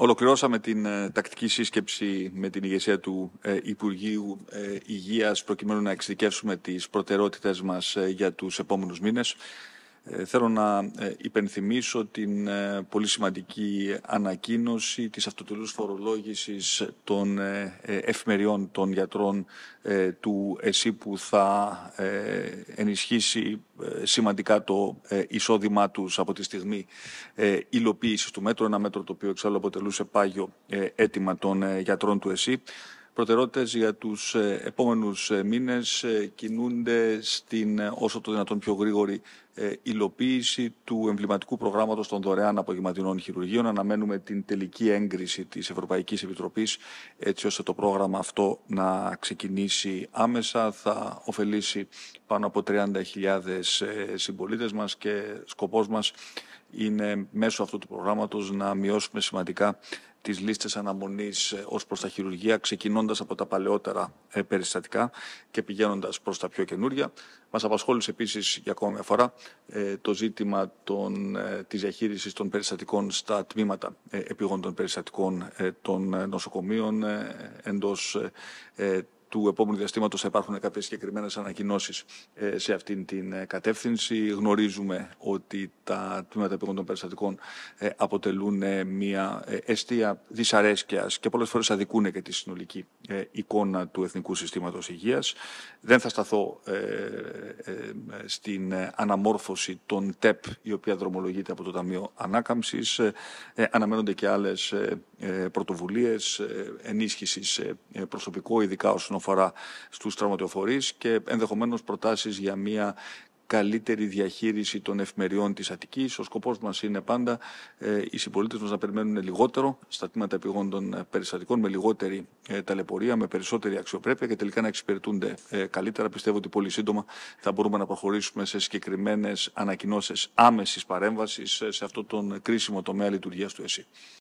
Ολοκληρώσαμε την ε, τακτική σύσκεψη με την ηγεσία του ε, Υπουργείου ε, Υγείας προκειμένου να εξειδικεύσουμε τις προτεραιότητες μας ε, για τους επόμενους μήνες. Ε, θέλω να ε, υπενθυμίσω την ε, πολύ σημαντική ανακοίνωση της αυτοτελούς φορολόγησης των εφημεριών των γιατρών του ΕΣΥ που θα ενισχύσει σημαντικά το εισόδημά τους από τη στιγμή υλοποίησης του μέτρου, ένα μέτρο το οποίο εξάλλου αποτελούσε πάγιο αίτημα των γιατρών του ΕΣΥ προτεραιότητες για τους ε, επόμενους ε, μήνες ε, κινούνται στην όσο το δυνατόν πιο γρήγορη υλοποίηση του εμβληματικού προγράμματος των δωρεάν απογευματινών χειρουργείων. Αναμένουμε την τελική έγκριση της Ευρωπαϊκής Επιτροπής έτσι ώστε το πρόγραμμα αυτό να ξεκινήσει άμεσα. Θα ωφελήσει πάνω από 30.000 συμπολίτες μας και σκοπός μας είναι μέσω αυτού του προγράμματος να μειώσουμε σημαντικά τις λίστες αναμονής ε, ως προς τα χειρουργεία, ξεκινώντας από τα παλαιότερα ε, περιστατικά και πηγαίνοντας προς τα πιο καινούργια. Μας απασχόλησε επίσης για ακόμη μια φορά ε, το ζήτημα των, της διαχείρισης των περιστατικών στα τμήματα επιγόντων περιστατικών των νοσοκομείων εντός του επόμενου διαστήματος θα υπάρχουν κάποιες συγκεκριμένες ανακοινώσεις ε, σε αυτήν την ε, κατεύθυνση. Γνωρίζουμε ότι τα τμήματα επίγοντων των περιστατικών ε, αποτελούν μια αιστεία δυσαρέσκειας και πολλές φορές αδικούν και τη συνολική εικόνα του Εθνικού Συστήματος Υγείας. Δεν θα σταθώ στην αναμόρφωση των ΤΕΠ, η οποία δρομολογείται από το Ταμείο Ανάκαμψης. Αναμένονται και άλλες ε, πρωτοβουλίες ε, ενίσχυσης ε, προσωπικού, ειδικά όσον αφορά στους τραυματιοφορείς και ενδεχομένως προτάσεις για μια καλύτερη διαχείριση των εφημεριών της Αττικής. Ο σκοπός μας είναι πάντα οι συμπολίτες μας να περιμένουν λιγότερο στα τμήματα επιγόντων περιστατικών, με λιγότερη ε, ταλαιπωρία, με περισσότερη αξιοπρέπεια και τελικά να εξυπηρετούνται καλύτερα. Πιστεύω ότι πολύ σύντομα θα μπορούμε να προχωρήσουμε σε συγκεκριμένες ανακοινώσεις άμεσης παρέμβασης σε αυτό τον κρίσιμο τομέα λειτουργίας του ΕΣΥ.